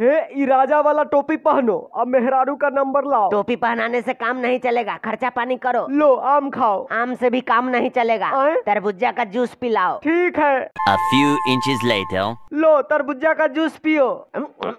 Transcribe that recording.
हे इराजा वाला टोपी पहनो अब मेहरारू का नंबर लाओ टोपी पहनाने से काम नहीं चलेगा खर्चा पानी करो लो आम खाओ आम से भी काम नहीं चलेगा तरबुज्जा का जूस पिलाओ ठीक है A few inches later. लो तरबुज्जा का जूस पियो